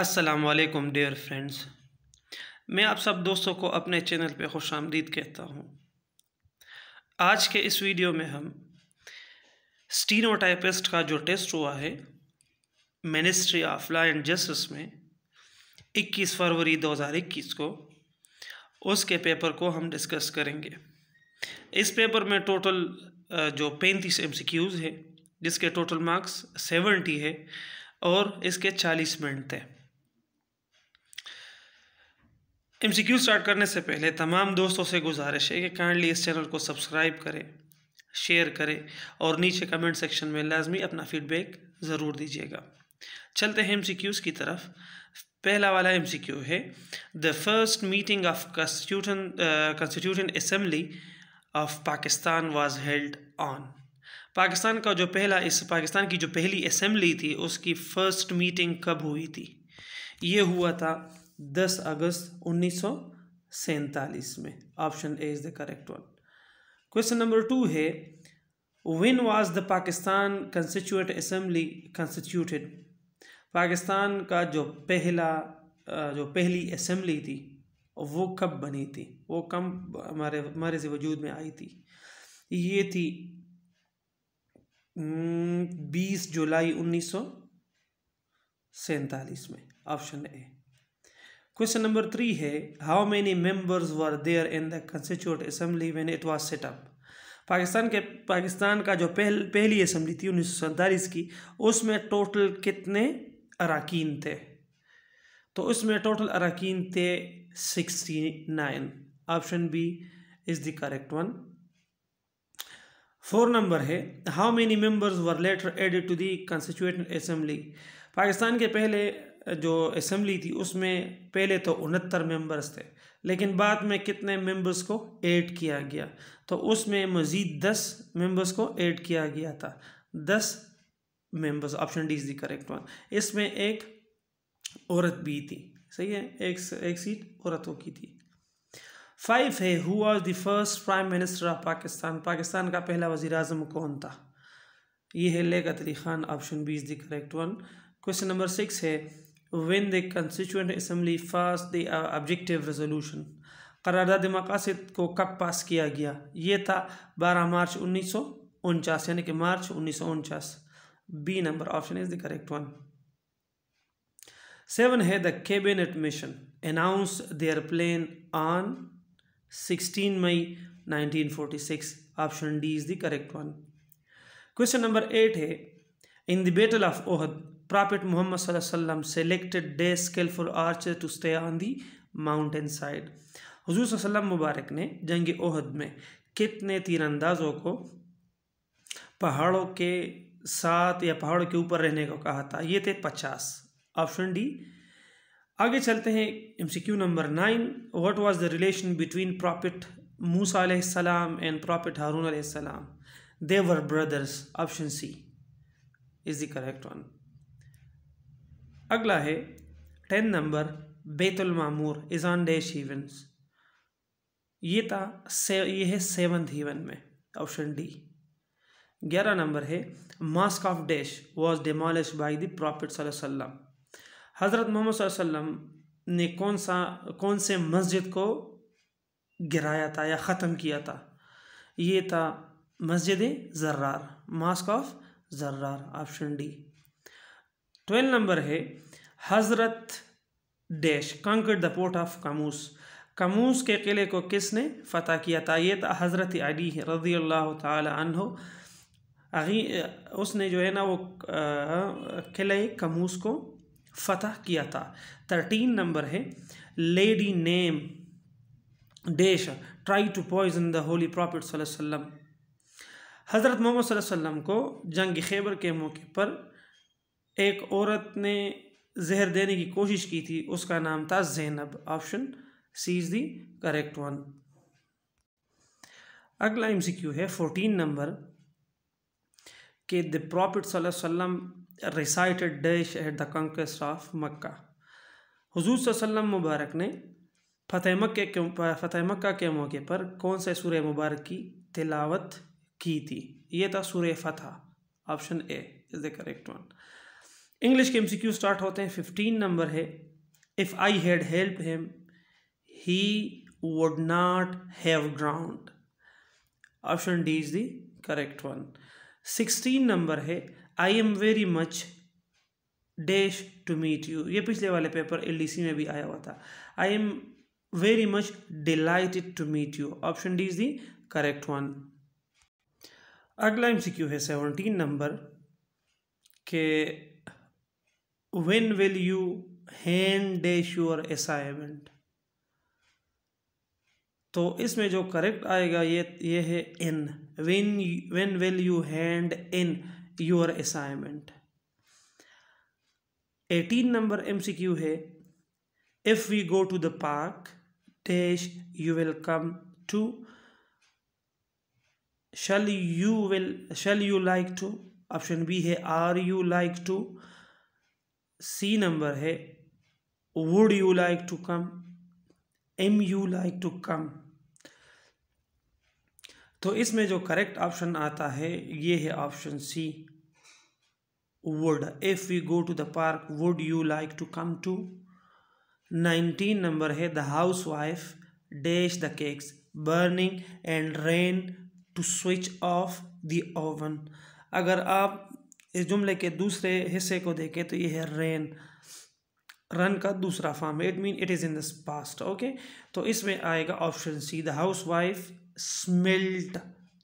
असलकम dear friends मैं आप सब दोस्तों को अपने चैनल पे खुश आमदीद कहता हूँ आज के इस वीडियो में हम स्टीनोटाइपिस्ट का जो टेस्ट हुआ है ministry of law and justice में 21 फरवरी 2021 को उसके पेपर को हम डिस्कस करेंगे इस पेपर में टोटल जो पैंतीस एम सी क्यूज़ है जिसके टोटल मार्क्स सेवेंटी है और इसके चालीस मिनट थे एम सी क्यू स्टार्ट करने से पहले तमाम दोस्तों से गुजारिश है कि काइंडली इस चैनल को सब्सक्राइब करें शेयर करें और नीचे कमेंट सेक्शन में लाजमी अपना फीडबैक ज़रूर दीजिएगा चलते हैं एम सी क्यूज़ की तरफ पहला वाला एम सी क्यू है the first meeting of constitution constitution assembly of Pakistan was held on Pakistan का जो पहला इस पाकिस्तान की जो पहली असम्बली थी उसकी फ़र्स्ट मीटिंग कब हुई थी ये हुआ था दस अगस्त उन्नीस में option A is the correct one question number two है when was the Pakistan constitute assembly constituted Pakistan का जो पहला जो पहली असम्बली थी वो कब बनी थी वो कब हमारे हमारे से वजूद में आई थी ये थी बीस जुलाई उन्नीस सौ सैतालीस में option A question number three है how many members were there in the constitute assembly when it was set up Pakistan के पाकिस्तान का जो पहल पहली असम्बली थी उन्नीस की उसमें टोटल कितने अरकान थे तो उसमें टोटल अरकान थे sixty nine option B is the correct one four number है how many members were later added to the constitute assembly Pakistan के पहले जो असम्बली थी उसमें पहले तो उनहत्तर मेंबर्स थे लेकिन बाद में कितने मेंबर्स को ऐड किया गया तो उसमें मज़ीद दस मेंबर्स को ऐड किया गया था दस members option D is the correct one इसमें एक औरत भी थी सही है एक एक सीट औरतों की थी फाइव है who was the first prime minister of Pakistan Pakistan का पहला वजी अजम कौन था ये है Liaquat Ali Khan option B is the correct one question number six है when the constituent assembly passed the uh, objective resolution करारदाद मकासद को कब पास किया गया ये था 12 मार्च उन्नीस सौ उनचास यानी कि मार्च उन्नीस सौ उनचास B number option is the correct one seven है the cabinet mission announce their plan on 16 मई 1946 option D is the correct one question number eight है in the battle of Uhud Prophet Muhammad sallam selected day scale for archers to stay on the mountain side. हजूर वसल्लम मुबारक ने जंग ओहद में कितने तीरंदाजों को पहाड़ों के साथ या पहाड़ों के ऊपर रहने को कहा था ये थे पचास ऑप्शन डी आगे चलते हैं M C Q number nine what was the relation between prophet Musa and prophet Haroon सलाम brothers option C is the correct one अगला है टेन नंबर मामूर इज़ान डैश हीवन्स ये था से ये है सेवन्थ हीवन में ऑप्शन डी ग्यारह नंबर है mosque of dash was demolish by the prophet सल्लम हज़रत मोहम्मद वसल्लम ने कौन सा कौन से मस्जिद को गिराया था या ख़त्म किया था ये था मस्जिद Zarrar mosque of Zarrar option D twelve number है हज़रत dash conquer the port of Qamus Qamus के किले को किसने फतह किया था ये था हज़रत अली रजी अल्लाह तहो उसने जो है ना वो किले कमूस को फतह किया था थर्टीन नंबर है lady name dash try to poison the holy prophet वसल्लम हज़रत मोहम्मद वसल्लम को जंग खैबर के मौके पर एक औरत ने जहर देने की कोशिश की थी उसका नाम था Zainab option C is the correct one अगला एम सी क्यू है फोर्टीन नंबर के द प्रॉफिट सल्लम recited dash at the conquest of Mecca हजूर वसल्लम मुबारक ने फ़तेह मक्के के फ़तेह मक्का के मौके पर कौन से सूर्य मुबारक की तिलावत की थी ये था सूर्य फ़तह option A is the correct one English के एमसीक्यू स्टार्ट होते हैं फिफ्टीन नंबर है if I had help him he would not have drowned option D is the correct one sixteen number है I am very much dash to meet you ये पिछले वाले paper C में भी आया हुआ था I am very much delighted to meet you option D is the correct one अगला एम है सेवनटीन नंबर के when will you hand dash your assignment तो इसमें जो करेक्ट आएगा ये ये है in when when will you hand in your assignment eighteen number MCQ है if we go to the park dash you will come to shall you will shall you like to option B है are you like to C number है would you like to come M you like to come तो इसमें जो correct option आता है ये है option C would if we go to the park would you like to come to nineteen number है the housewife dash the cakes burning and ran to switch off the oven अगर आप इस जुमले के दूसरे हिस्से को देखें तो ये है रेन रन का दूसरा form it mean it is in this past okay तो इसमें आएगा option C the housewife smelt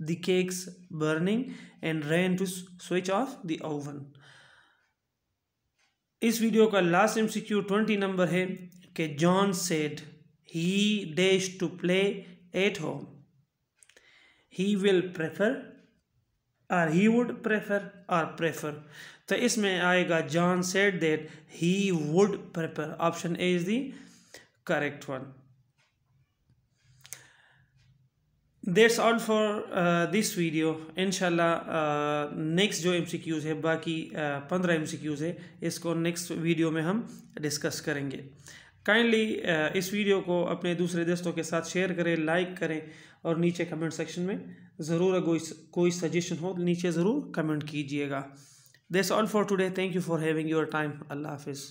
the cakes burning and ran to switch off the oven इस वीडियो का last M C Q twenty number है कि John said he days to play at home he will prefer और he would prefer और prefer तो इसमें आएगा John said that he would prefer option A is the correct one that's all for this video इनशाला next जो M C Qs है बाकी uh, पंद्रह एम सी क्यूज़ है इसको नेक्स्ट वीडियो में हम डिस्कस करेंगे काइंडली uh, इस वीडियो को अपने दूसरे दोस्तों के साथ शेयर करें लाइक करें और नीचे कमेंट सेक्शन में ज़रूर कोई कोई सजेशन हो नीचे ज़रूर कमेंट कीजिएगा this all for today thank you for having your time अल्लाह हाफिज़